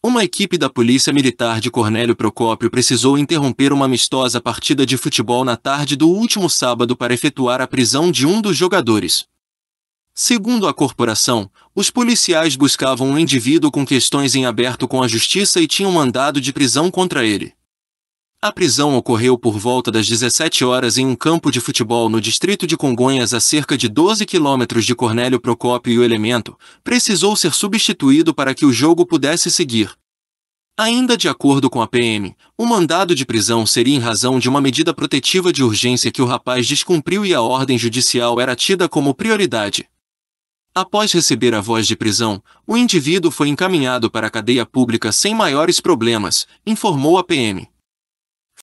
Uma equipe da Polícia Militar de Cornélio Procópio precisou interromper uma amistosa partida de futebol na tarde do último sábado para efetuar a prisão de um dos jogadores. Segundo a corporação, os policiais buscavam um indivíduo com questões em aberto com a justiça e tinham mandado de prisão contra ele. A prisão ocorreu por volta das 17 horas em um campo de futebol no distrito de Congonhas a cerca de 12 quilômetros de Cornélio Procópio e o elemento precisou ser substituído para que o jogo pudesse seguir. Ainda de acordo com a PM, o mandado de prisão seria em razão de uma medida protetiva de urgência que o rapaz descumpriu e a ordem judicial era tida como prioridade. Após receber a voz de prisão, o indivíduo foi encaminhado para a cadeia pública sem maiores problemas, informou a PM.